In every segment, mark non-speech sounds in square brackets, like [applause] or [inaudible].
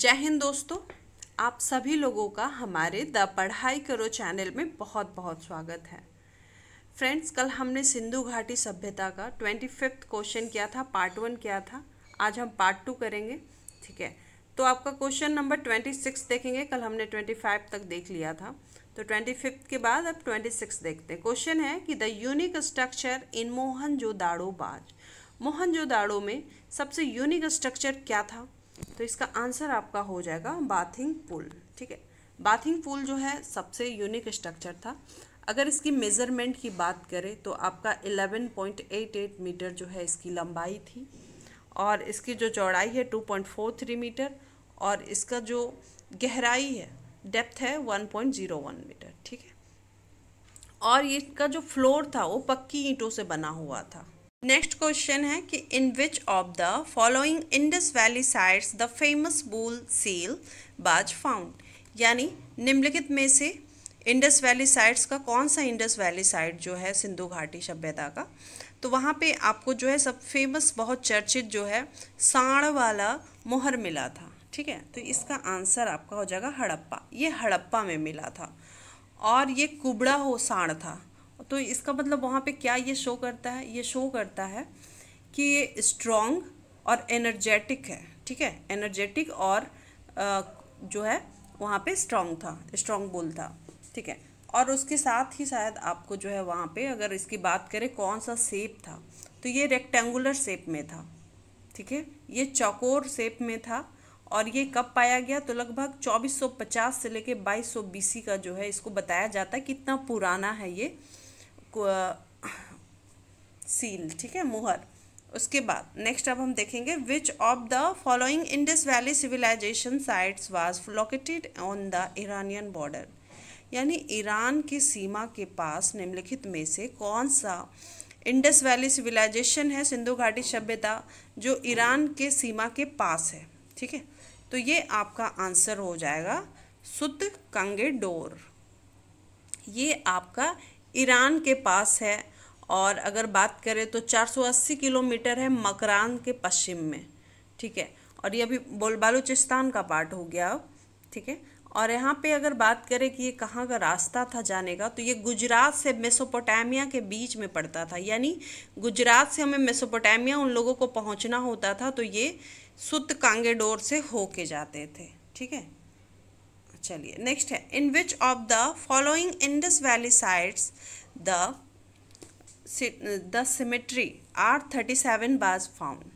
जय हिंद दोस्तों आप सभी लोगों का हमारे द पढ़ाई करो चैनल में बहुत बहुत स्वागत है फ्रेंड्स कल हमने सिंधु घाटी सभ्यता का ट्वेंटी फिफ्थ क्वेश्चन किया था पार्ट वन किया था आज हम पार्ट टू करेंगे ठीक है तो आपका क्वेश्चन नंबर ट्वेंटी सिक्स देखेंगे कल हमने ट्वेंटी फाइव तक देख लिया था तो ट्वेंटी फिफ्थ के बाद अब ट्वेंटी सिक्स देखते हैं क्वेश्चन है कि the unique structure in Mohenjodaro बाज मोहन जोदाड़ो में सबसे यूनिक स्ट्रक्चर क्या था तो इसका आंसर आपका हो जाएगा बाथिंग पुल ठीक है बाथिंग पुल जो है सबसे यूनिक स्ट्रक्चर था अगर इसकी मेज़रमेंट की बात करें तो आपका 11.88 मीटर जो है इसकी लंबाई थी और इसकी जो चौड़ाई है 2.43 मीटर और इसका जो गहराई है डेप्थ है 1.01 मीटर ठीक है और इसका जो फ्लोर था वो पक्की ईंटों से बना हुआ था नेक्स्ट क्वेश्चन है कि in which of the following Indus valley sites the famous bull seal was found यानी निम्नलिखित में से इंडस वैली साइड्स का कौन सा इंडस वैली साइड जो है सिंधु घाटी सभ्यता का तो वहाँ पे आपको जो है सब फेमस बहुत चर्चित जो है साण वाला मोहर मिला था ठीक है तो इसका आंसर आपका हो जाएगा हड़प्पा ये हड़प्पा में मिला था और ये कुबड़ा हो साण था तो इसका मतलब वहाँ पे क्या ये शो करता है ये शो करता है कि ये स्ट्रॉन्ग और एनर्जेटिक है ठीक है एनर्जेटिक और जो है वहाँ पे स्ट्रॉन्ग था स्ट्रॉन्ग बोल था ठीक है और उसके साथ ही शायद आपको जो है वहाँ पे अगर इसकी बात करें कौन सा सेप था तो ये रेक्टेंगुलर सेप में था ठीक है ये चौकोर सेप में था और ये कब पाया गया तो लगभग 2450 से लेके 2200 बीसी का जो है इसको बताया जाता है कितना पुराना है ये सील ठीक है मुहर उसके बाद नेक्स्ट अब हम देखेंगे which of the following Indus valley civilisation sites was located on the Iranian border यानी ईरान की सीमा के पास निम्नलिखित में से कौन सा इंडस वैली सिविलाइजेशन है सिंधु घाटी सभ्यता जो ईरान के सीमा के पास है ठीक है तो ये आपका आंसर हो जाएगा सुत कंगे डोर ये आपका ईरान के पास है और अगर बात करें तो 480 किलोमीटर है मकरान के पश्चिम में ठीक है और ये अभी बोल बलूचिस्तान का पार्ट हो गया अब ठीक है और यहाँ पे अगर बात करें कि ये कहाँ का रास्ता था जाने का तो ये गुजरात से मेसोपोटामिया के बीच में पड़ता था यानी गुजरात से हमें मेसोपोटामिया उन लोगों को पहुँचना होता था तो ये सुत कांगेडोर से होके जाते थे ठीक है चलिए नेक्स्ट है in which of the following Indus valley sites the the cemetery R thirty seven was found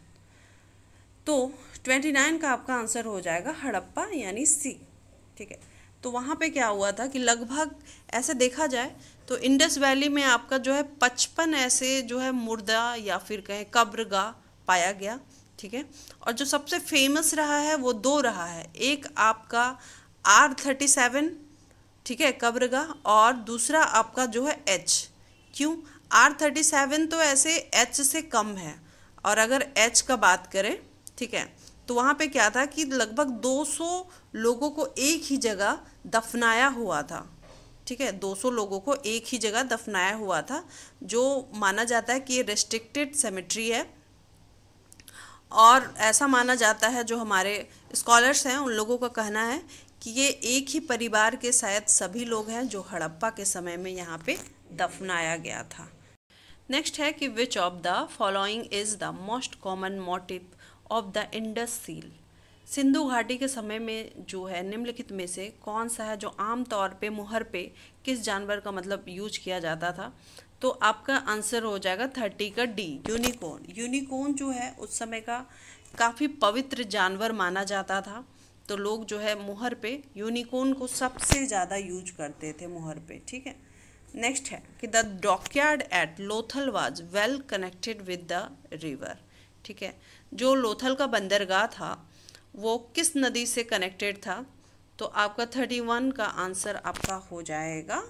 तो ट्वेंटी नाइन का आपका आंसर हो जाएगा हड़प्पा यानी सी ठीक है तो वहाँ पे क्या हुआ था कि लगभग ऐसे देखा जाए तो इंडस वैली में आपका जो है पचपन ऐसे जो है मुर्दा या फिर कहें कब्रगा पाया गया ठीक है और जो सबसे फेमस रहा है वो दो रहा है एक आपका आर थर्टी सेवन ठीक है कब्र का और दूसरा आपका जो है एच क्यों आर थर्टी सेवन तो ऐसे एच से कम है और अगर एच का बात करें ठीक है तो वहाँ पे क्या था कि लगभग 200 लोगों को एक ही जगह दफनाया हुआ था ठीक है 200 लोगों को एक ही जगह दफनाया हुआ था जो माना जाता है कि ये रेस्ट्रिक्टेड सेमेट्री है और ऐसा माना जाता है जो हमारे स्कॉलर्स हैं उन लोगों का कहना है कि ये एक ही परिवार के शायद सभी लोग हैं जो हड़प्पा के समय में यहाँ पे दफनाया गया था नेक्स्ट है कि which of the following is the most common motif of the Indus seal Sindhu घाटी के समय में जो है निम्नलिखित में से कौन सा है जो आम तौर पे मुहर पे किस जानवर का मतलब यूज किया जाता था तो आपका आंसर हो जाएगा थर्टी का डी यूनिकॉर्न यूनिकॉर्न जो है उस समय का काफ़ी पवित्र जानवर माना जाता था तो लोग जो है मुहर पे यूनिकॉर्न को सबसे ज़्यादा यूज करते थे मुहर पे ठीक है नेक्स्ट है कि the dockyard at Lothal was well connected with the river ठीक है जो लोथल का बंदरगाह था वो किस नदी से कनेक्टेड था तो आपका थर्टी वन का आंसर आपका हो जाएगा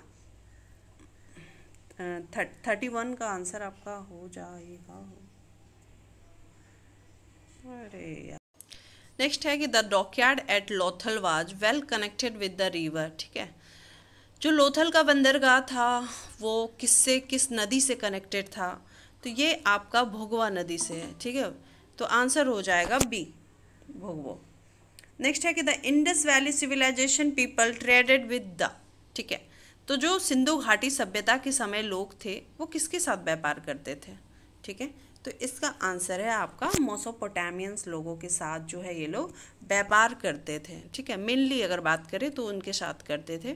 थर्टी वन का आंसर आपका हो जाएगा अरे यार नेक्स्ट है कि the dockyard at Lothal was well connected with the river ठीक है जो लोथल का बंदरगाह था वो किससे किस नदी से कनेक्टेड था तो ये आपका भोगवा नदी से है ठीक है तो आंसर हो जाएगा बी भोगवो नेक्स्ट है कि the Indus valley civilisation people traded with the ठीक है तो जो सिंधु घाटी सभ्यता के समय लोग थे वो किसके साथ व्यापार करते थे ठीक है तो इसका आंसर है आपका मोसोपोटामियंस लोगों के साथ जो है ये लोग व्यापार करते थे ठीक है मेनली अगर बात करें तो उनके साथ करते थे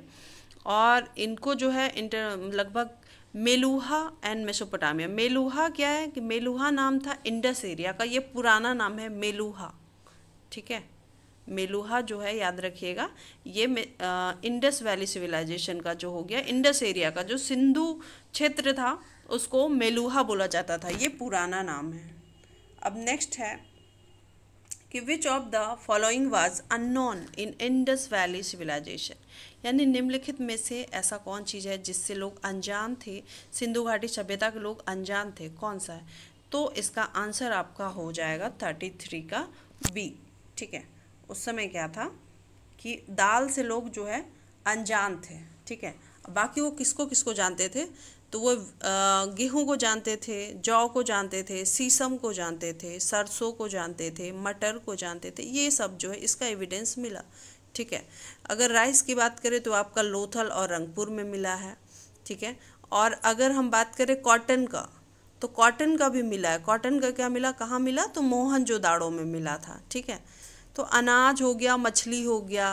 और इनको जो है इंटर लगभग मेलूहा एंड मेसोपोटामिया मेलुहा क्या है कि मेलुहा नाम था इंडस एरिया का ये पुराना नाम है मेलूहा ठीक है मेलूहा जो है याद रखिएगा ये आ, इंडस वैली सिविलाइजेशन का जो हो गया इंडस एरिया का जो सिंधु क्षेत्र था उसको मेलूहा बोला जाता था ये पुराना नाम है अब नेक्स्ट है कि which of the following was unknown in Indus valley civilisation यानी निम्नलिखित में से ऐसा कौन चीज़ है जिससे लोग अनजान थे सिंधु घाटी सभ्यता के लोग अनजान थे कौन सा है तो इसका आंसर आपका हो जाएगा थर्टी थ्री का बी ठीक है उस समय क्या था कि दाल से लोग जो है अनजान थे ठीक है बाकी वो किसको किसको जानते थे तो वो गेहूं को जानते थे जौ को जानते थे सीसम को जानते थे सरसों को जानते थे मटर को जानते थे ये सब जो है इसका एविडेंस मिला ठीक है अगर राइस की बात करें तो आपका लोथल और रंगपुर में मिला है ठीक है और अगर हम बात करें कॉटन का तो कॉटन का भी मिला है कॉटन का क्या मिला कहाँ मिला तो मोहन में मिला था ठीक है तो अनाज हो गया मछली हो गया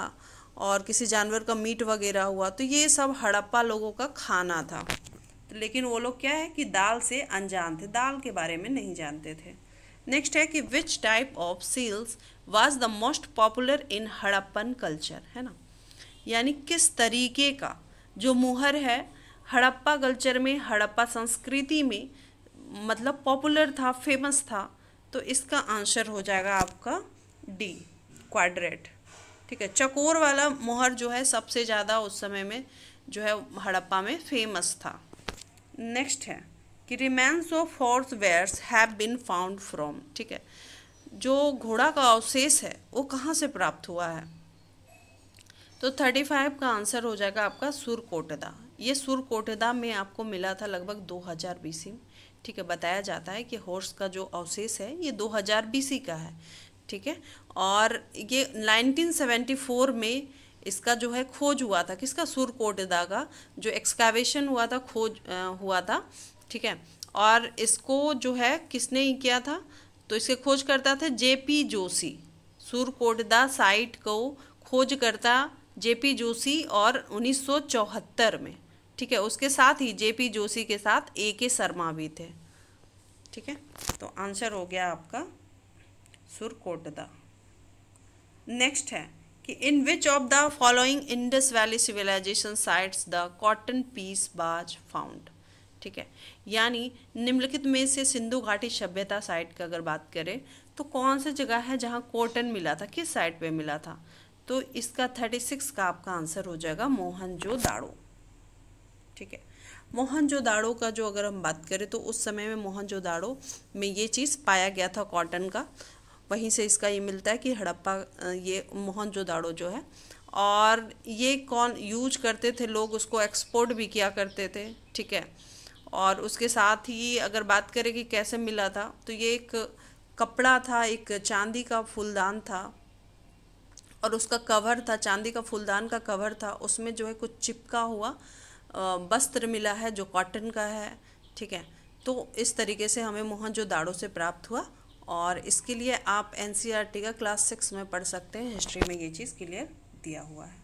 और किसी जानवर का मीट वगैरह हुआ तो ये सब हड़प्पा लोगों का खाना था तो लेकिन वो लोग क्या है कि दाल से अनजान थे दाल के बारे में नहीं जानते थे नेक्स्ट है कि which type of seals was the most popular in Harappan culture है ना यानी किस तरीके का जो मुहर है हड़प्पा कल्चर में हड़प्पा संस्कृति में मतलब पॉपुलर था फेमस था तो इसका आंसर हो जाएगा आपका डी क्वाड्रेट ठीक है चकोर वाला मोहर जो है सबसे ज़्यादा उस समय में जो है हड़प्पा में फेमस था नेक्स्ट है कि remains of horse wares have been found from ठीक है जो घोड़ा का अवशेष है वो कहाँ से प्राप्त हुआ है तो थर्टी फाइव का आंसर हो जाएगा आपका सुरकोटदा ये सुरकोटदा में आपको मिला था लगभग दो हज़ार बीसी में ठीक है बताया जाता है कि हॉर्स का जो अवशेष है ये दो हज़ार बीसी का है ठीक है और ये नाइनटीन सेवेंटी फोर में इसका जो है खोज हुआ था किसका सुरकोटदा का जो एक्सकावेशन हुआ था खोज आ, हुआ था ठीक है और इसको जो है किसने ही किया था तो इसके खोज था थे पी जोशी सुरकोटदा साइट को खोज जे जेपी जोशी और 1974 में ठीक है उसके साथ ही जे पी जोशी के साथ ए के शर्मा भी थे ठीक है तो आंसर हो गया आपका सुरकोटदा नेक्स्ट है कि in which of the following Indus valley civilisation sites the cotton piece was found ठीक है यानी निम्नलिखित में से सिंधु घाटी सभ्यता साइट का अगर बात करें तो कौन सा जगह है जहाँ कॉटन मिला था किस साइट पे मिला था तो इसका थर्टी सिक्स का आपका आंसर हो जाएगा दाड़ो ठीक है दाड़ो का जो अगर हम बात करें तो उस समय में दाड़ो में ये चीज़ पाया गया था कॉटन का वहीं से इसका ये मिलता है कि हड़प्पा ये मोहनजोदाड़ो जो है और ये कौन यूज करते थे लोग उसको एक्सपोर्ट भी किया करते थे ठीक है और उसके साथ ही अगर बात करें कि कैसे मिला था तो ये एक कपड़ा था एक चांदी का फूलदान था और उसका कवर था चांदी का फूलदान का कवर था उसमें जो है कुछ चिपका हुआ वस्त्र मिला है जो कॉटन का है ठीक है तो इस तरीके से हमें मोहन जो दाड़ों से प्राप्त हुआ और इसके लिए आप एन e का क्लास सिक्स में पढ़ सकते हैं हिस्ट्री में ये चीज़ क्लियर दिया हुआ है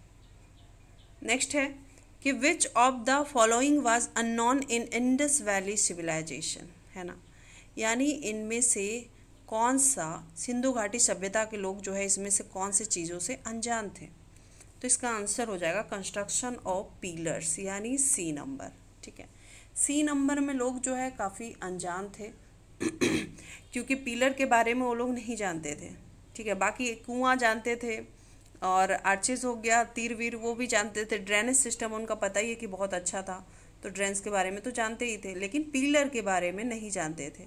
नेक्स्ट है कि which of the following was known in Indus valley civilisation है ना यानी इनमें से कौन सा सिंधु घाटी सभ्यता के लोग जो है इसमें से कौन से चीज़ों से अनजान थे तो इसका आंसर हो जाएगा कंस्ट्रक्शन ऑफ पीलर्स यानी सी नंबर ठीक है सी नंबर में लोग जो है काफ़ी अनजान थे [clears throat] क्योंकि पिलर के बारे में वो लोग नहीं जानते थे ठीक है बाकी कुआं जानते थे और आर्चेज हो गया तीर वीर वो भी जानते थे ड्रेनेज सिस्टम उनका पता ही है कि बहुत अच्छा था तो ड्रेन्स के बारे में तो जानते ही थे लेकिन पिलर के बारे में नहीं जानते थे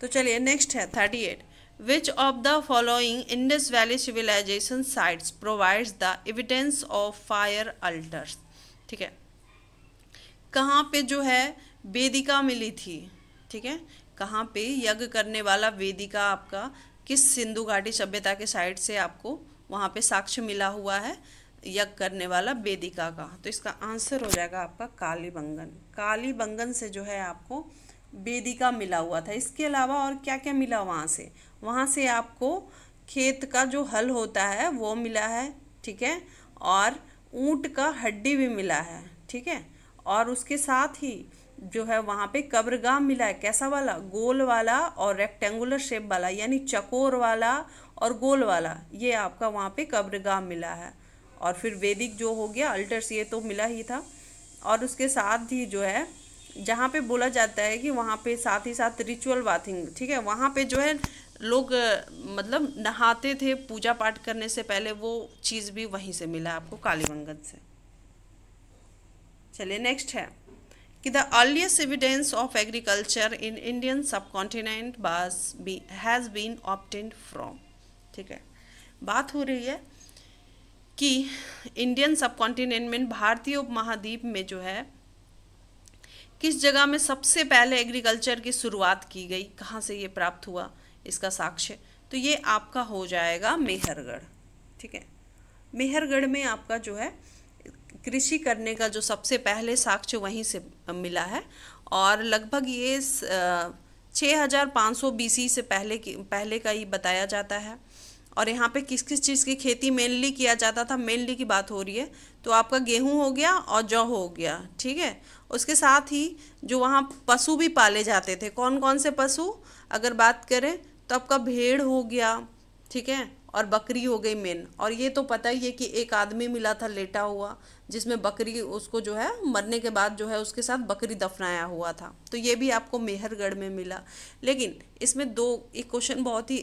तो चलिए नेक्स्ट है thirty eight which of the following Indus valley civilisation sites provides the evidence of fire altars ठीक है कहाँ पे जो है वेदिका मिली थी ठीक है कहाँ पे यज्ञ करने वाला वेदिका आपका किस सिंधु घाटी सभ्यता के साइड से आपको वहाँ पे साक्ष्य मिला हुआ है यज्ञ करने वाला वेदिका का तो इसका आंसर हो जाएगा आपका काली बंगन से जो है आपको वेदिका मिला हुआ था इसके अलावा और क्या क्या मिला वहाँ से वहाँ से आपको खेत का जो हल होता है वो मिला है ठीक है और ऊँट का हड्डी भी मिला है ठीक है और उसके साथ ही जो है वहाँ पे कब्रगाह मिला है कैसा वाला गोल वाला और रेक्टेंगुलर शेप वाला यानी चकोर वाला और गोल वाला ये आपका वहाँ पे कब्रगाह मिला है और फिर वैदिक जो हो गया अल्टर्स ये तो मिला ही था और उसके साथ ही जो है जहाँ पे बोला जाता है कि वहाँ पे साथ ही साथ रिचुअल बाथिंग ठीक है वहाँ पे जो है लोग मतलब नहाते थे पूजा पाठ करने से पहले वो चीज़ भी वहीं से मिला आपको कालीबंगत से चलिए नेक्स्ट है कि the evidence of agriculture in Indian subcontinent was be has been obtained from ठीक है बात हो रही है कि इंडियन सब कॉन्टिनेंट में भारतीय उपमहाद्वीप में जो है किस जगह में सबसे पहले एग्रीकल्चर की शुरुआत की गई कहाँ से ये प्राप्त हुआ इसका साक्ष्य तो ये आपका हो जाएगा मेहरगढ़ ठीक है मेहरगढ़ में आपका जो है कृषि करने का जो सबसे पहले साक्ष्य वहीं से मिला है और लगभग ये छः हज़ार पाँच सौ बीसी से पहले की पहले का ही बताया जाता है और यहाँ पे किस किस चीज़ की खेती मेनली किया जाता था मेनली की बात हो रही है तो आपका गेहूं हो गया और जौ हो गया ठीक है उसके साथ ही जो वहाँ पशु भी पाले जाते थे कौन कौन से पशु अगर बात करें तो आपका भेड़ हो गया ठीक है और बकरी हो गई मेन और ये तो पता ही है कि एक आदमी मिला था लेटा हुआ जिसमें बकरी उसको जो है मरने के बाद जो है उसके साथ बकरी दफनाया हुआ था तो ये भी आपको मेहरगढ़ में मिला लेकिन इसमें दो एक क्वेश्चन बहुत ही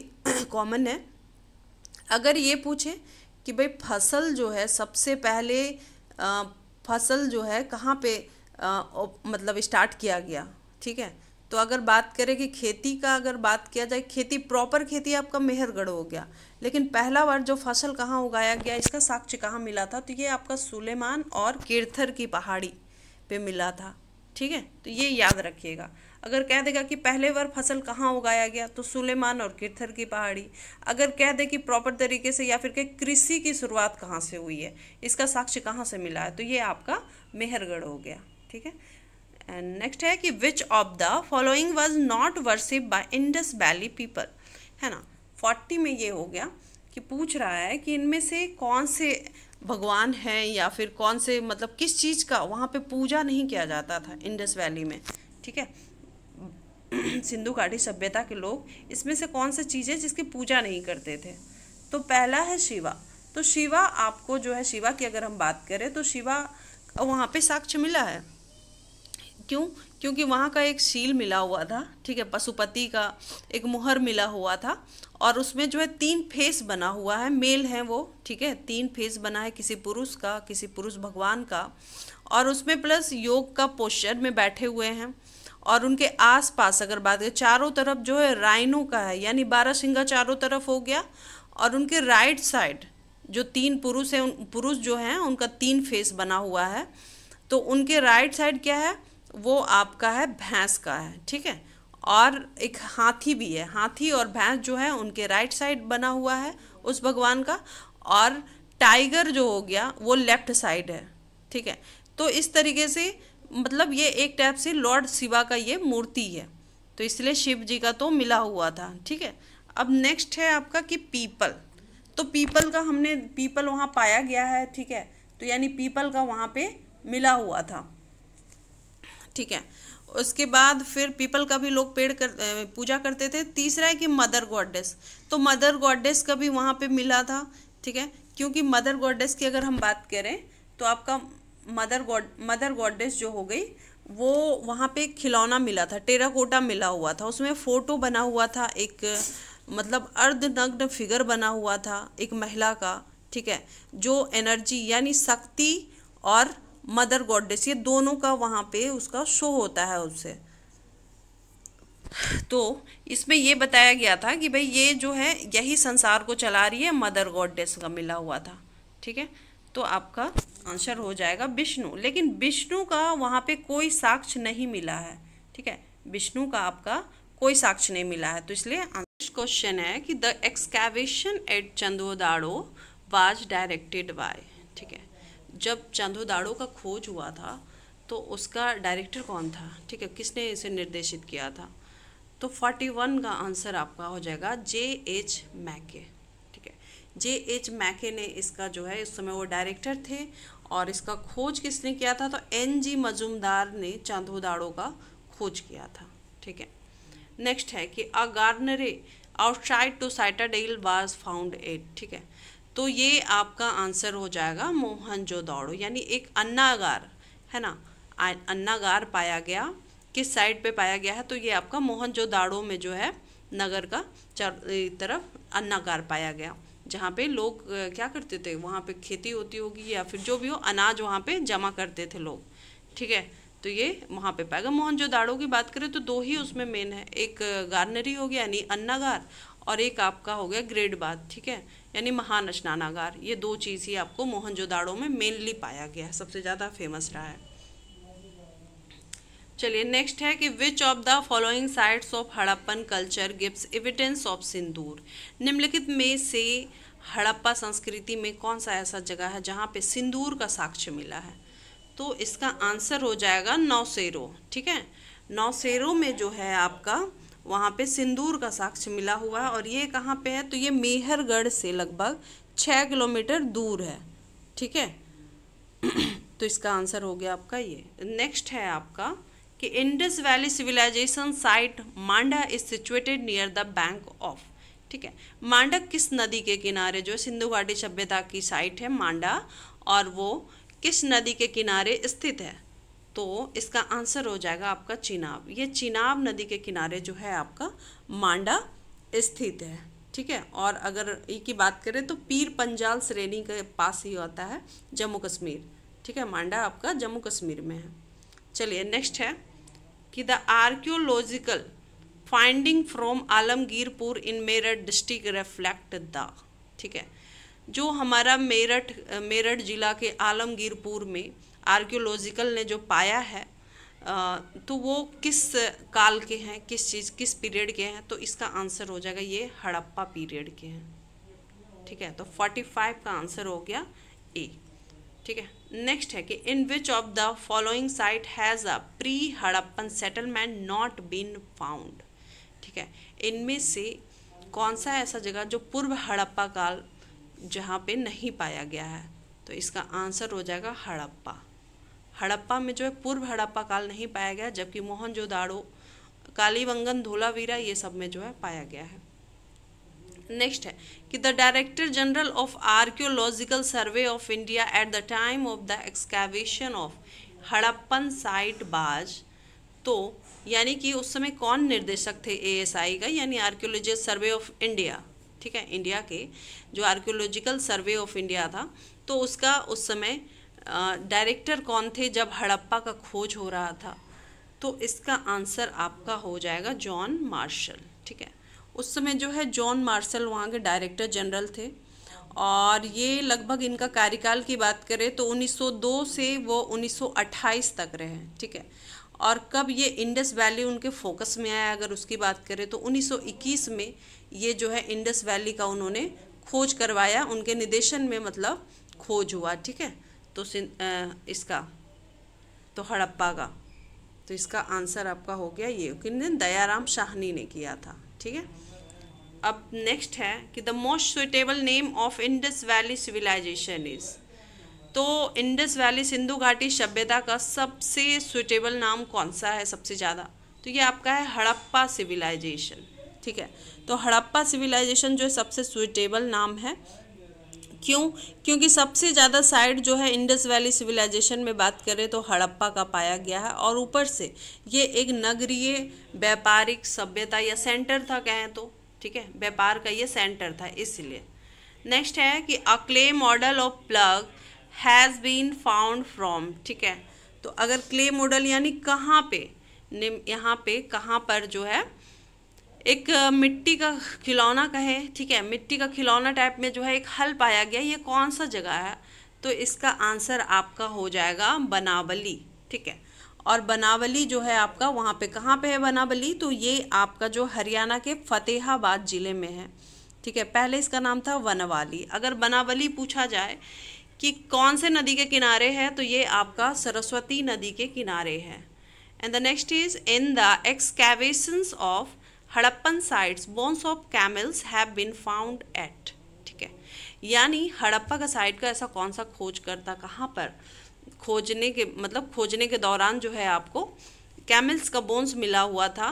कॉमन [clears throat] है अगर ये पूछे कि भाई फसल जो है सबसे पहले आ, फसल जो है कहाँ पे आ, मतलब स्टार्ट किया गया ठीक है तो अगर बात करें कि खेती का अगर बात किया जाए खेती प्रॉपर खेती आपका मेहरगढ़ हो गया लेकिन पहला बार जो फसल कहाँ उगाया गया इसका साक्ष्य कहाँ मिला था तो ये आपका सुलेमान और किरथर की पहाड़ी पे मिला था ठीक है तो ये याद रखिएगा अगर कह देगा कि पहले बार फसल कहाँ उगाया गया तो सुलेमान और किरथर की पहाड़ी अगर कह दे कि प्रॉपर तरीके से या फिर कह कृषि की शुरुआत कहाँ से हुई है इसका साक्ष्य कहाँ से मिला है तो ये आपका मेहरगढ़ हो गया ठीक है एंड नेक्स्ट है कि which of the following was not worship by Indus valley people है ना फोर्टी में ये हो गया कि पूछ रहा है कि इनमें से कौन से भगवान हैं या फिर कौन से मतलब किस चीज़ का वहाँ पे पूजा नहीं किया जाता था इंडस वैली में ठीक है [clears throat] सिंधु घाटी सभ्यता के लोग इसमें से कौन सी चीज़ें जिसकी पूजा नहीं करते थे तो पहला है शिवा तो शिवा आपको जो है शिवा की अगर हम बात करें तो शिवा वहाँ पे साक्ष्य मिला है क्यों क्योंकि वहाँ का एक शील मिला हुआ था ठीक है पशुपति का एक मुहर मिला हुआ था और उसमें जो है तीन फेस बना हुआ है मेल हैं वो ठीक है तीन फेस बना है किसी पुरुष का किसी पुरुष भगवान का और उसमें प्लस योग का पोस्चर में बैठे हुए हैं और उनके आस पास अगर बात करें चारों तरफ जो है राइनो का है यानी बारह सिंगा चारों तरफ हो गया और उनके राइट साइड जो तीन पुरुष हैं पुरुष जो हैं उनका तीन फेस बना हुआ है तो उनके राइट साइड क्या है वो आपका है भैंस का है ठीक है और एक हाथी भी है हाथी और भैंस जो है उनके राइट साइड बना हुआ है उस भगवान का और टाइगर जो हो गया वो लेफ्ट साइड है ठीक है तो इस तरीके से मतलब ये एक टाइप से लॉर्ड शिवा का ये मूर्ति है तो इसलिए शिव जी का तो मिला हुआ था ठीक है अब नेक्स्ट है आपका कि पीपल तो पीपल का हमने पीपल वहाँ पाया गया है ठीक है तो यानी पीपल का वहाँ पे मिला हुआ था ठीक है उसके बाद फिर पीपल का भी लोग पेड़ कर पूजा करते थे तीसरा है कि मदर गॉडेस तो मदर गॉडेस का भी वहाँ पे मिला था ठीक है क्योंकि मदर गॉडेस की अगर हम बात करें तो आपका मदर गॉड मदर गॉडेस जो हो गई वो वहाँ पे खिलौना मिला था टेराकोटा मिला हुआ था उसमें फ़ोटो बना हुआ था एक मतलब अर्धनग्न फिगर बना हुआ था एक महिला का ठीक है जो एनर्जी यानी शक्ति और मदर गॉडेस ये दोनों का वहाँ पे उसका शो होता है उससे तो इसमें ये बताया गया था कि भाई ये जो है यही संसार को चला रही है मदर गॉडेस का मिला हुआ था ठीक है तो आपका आंसर हो जाएगा विष्णु लेकिन विष्णु का वहाँ पे कोई साक्ष्य नहीं मिला है ठीक है विष्णु का आपका कोई साक्ष्य नहीं मिला है तो इसलिए क्वेश्चन है कि the excavation at Chanhudaro was directed by ठीक है जब चंदोदाड़ो का खोज हुआ था तो उसका डायरेक्टर कौन था ठीक है किसने इसे निर्देशित किया था तो 41 का आंसर आपका हो जाएगा जे एच मैके ठीक है जे एच मैके ने इसका जो है इस समय वो डायरेक्टर थे और इसका खोज किसने किया था तो एन जी मजूमदार ने चांदोदाड़ो का खोज किया था ठीक है नेक्स्ट है कि a granary outside to citadel was found at ठीक है तो ये आपका आंसर हो जाएगा मोहनजोदाड़ो यानी एक अन्नागार है ना अन्नागार पाया गया किस साइड पे पाया गया है तो ये आपका मोहनजोदाड़ो में जो है नगर का तरफ अन्नागार पाया गया जहाँ पे लोग क्या करते थे वहाँ पे खेती होती होगी या फिर जो भी हो अनाज वहाँ पे जमा करते थे लोग ठीक है तो ये वहाँ पे पाएगा मोहन जो दाड़ो की बात करें तो दो ही उसमें मेन है एक गार्नरी हो गया यानी अन्नागार और एक आपका हो गया ग्रेड बाद ठीक है यानी महान स्नानागार ये दो चीज़ ही आपको मोहनजोदाड़ो में मेनली पाया गया है सबसे ज़्यादा फेमस रहा है चलिए नेक्स्ट है कि which of the following sites of Harappan culture gives evidence of sindoor निम्नलिखित में से हड़प्पा संस्कृति में कौन सा ऐसा जगह है जहाँ पे सिंदूर का साक्ष्य मिला है तो इसका आंसर हो जाएगा नौसेरो ठीक है नौसेरो में जो है आपका वहाँ पे सिंदूर का साक्ष्य मिला हुआ है और ये कहाँ पे है तो ये मेहरगढ़ से लगभग छः किलोमीटर दूर है ठीक है [clears throat] तो इसका आंसर हो गया आपका ये नेक्स्ट है आपका कि Indus valley civilisation site Manda is situated near the bank of ठीक है मांडा किस नदी के किनारे जो सिंधु घाटी सभ्यता की साइट है मांडा और वो किस नदी के किनारे स्थित है तो इसका आंसर हो जाएगा आपका चिनाब ये चिनाब नदी के किनारे जो है आपका मांडा स्थित है ठीक है और अगर ये की बात करें तो पीर पंजाल श्रेणी के पास ही होता है जम्मू कश्मीर ठीक है मांडा आपका जम्मू कश्मीर में है चलिए नेक्स्ट है कि the archaeological finding from Alamgirpur in Meerut district reflect the ठीक है जो हमारा मेरठ मेरठ ज़िला के आलमगीरपुर में आर्कियोलॉजिकल ने जो पाया है तो वो किस काल के हैं किस चीज़ किस पीरियड के हैं तो इसका आंसर हो जाएगा ये हड़प्पा पीरियड के हैं ठीक है तो 45 का आंसर हो गया ए ठीक है नेक्स्ट है कि in which of the following site has a pre Harappan settlement not been found ठीक है इनमें से कौन सा ऐसा जगह जो पूर्व हड़प्पा काल जहाँ पे नहीं पाया गया है तो इसका आंसर हो जाएगा हड़प्पा हड़प्पा में जो है पूर्व हड़प्पा काल नहीं पाया गया जबकि मोहनजोदाड़ो कालीबंगन धोलावीरा ये सब में जो है पाया गया है नेक्स्ट है कि the director general of archaeological survey of India at the time of the excavation of Harappan site was तो यानी कि उस समय कौन निर्देशक थे एएसआई का यानी आर्कियोलॉजिकल सर्वे ऑफ इंडिया ठीक है इंडिया के जो आर्कियोलॉजिकल सर्वे ऑफ इंडिया था तो उसका उस समय डायरेक्टर कौन थे जब हड़प्पा का खोज हो रहा था तो इसका आंसर आपका हो जाएगा जॉन मार्शल ठीक है उस समय जो है जॉन मार्शल वहाँ के डायरेक्टर जनरल थे और ये लगभग इनका कार्यकाल की बात करें तो 1902 से वो 1928 तक रहे ठीक है और कब ये इंडस वैली उनके फोकस में आया अगर उसकी बात करें तो 1921 में ये जो है इंडस वैली का उन्होंने खोज करवाया उनके निदेशन में मतलब खोज हुआ ठीक है तो इसका तो हड़प्पा का तो इसका आंसर आपका हो गया ये किसने दयाराम शाहनी ने किया था ठीक है अब नेक्स्ट है कि the most suitable name of Indus valley civilisation is तो इंडस वैली सिंधु घाटी सभ्यता का सबसे सुइटेबल नाम कौन सा है सबसे ज़्यादा तो ये आपका है हड़प्पा सिविलाइजेशन ठीक है तो हड़प्पा सिविलाइजेशन जो सबसे सुइटेबल नाम है क्यों क्योंकि सबसे ज़्यादा साइड जो है इंडस वैली सिविलाइजेशन में बात करें तो हड़प्पा का पाया गया है और ऊपर से ये एक नगरीय व्यापारिक सभ्यता या सेंटर था कहें तो ठीक है व्यापार का ये सेंटर था इसलिए नेक्स्ट है कि a clay model of plough has been found from ठीक है तो अगर क्ले मॉडल यानी कहाँ पे यहाँ पे कहाँ पर जो है एक मिट्टी का खिलौना कहें ठीक है मिट्टी का खिलौना टाइप में जो है एक हल पाया गया ये कौन सा जगह है तो इसका आंसर आपका हो जाएगा बनावली ठीक है और बनावली जो है आपका वहाँ पे कहाँ पे है बनावली तो ये आपका जो हरियाणा के फतेहाबाद ज़िले में है ठीक है पहले इसका नाम था वनवाली अगर बनावली पूछा जाए कि कौन से नदी के किनारे है तो ये आपका सरस्वती नदी के किनारे है and the next is in the excavations of Harappan sites bones of camels have been found at ठीक है यानी हड़प्पा का साइट का ऐसा कौन सा खोज करता कहाँ पर खोजने के मतलब खोजने के दौरान जो है आपको कैमल्स का बोन्स मिला हुआ था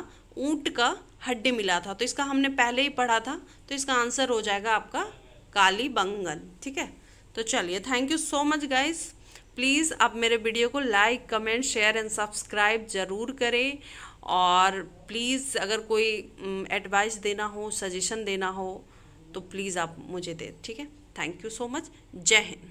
ऊंट का हड्डी मिला था तो इसका हमने पहले ही पढ़ा था तो इसका आंसर हो जाएगा आपका काली बंगन ठीक है तो चलिए thank you so much guys please आप मेरे वीडियो को like comment share and subscribe ज़रूर करें और प्लीज़ अगर कोई एडवाइस देना हो सजेशन देना हो तो प्लीज़ आप मुझे दें ठीक है थैंक यू सो मच जय हिंद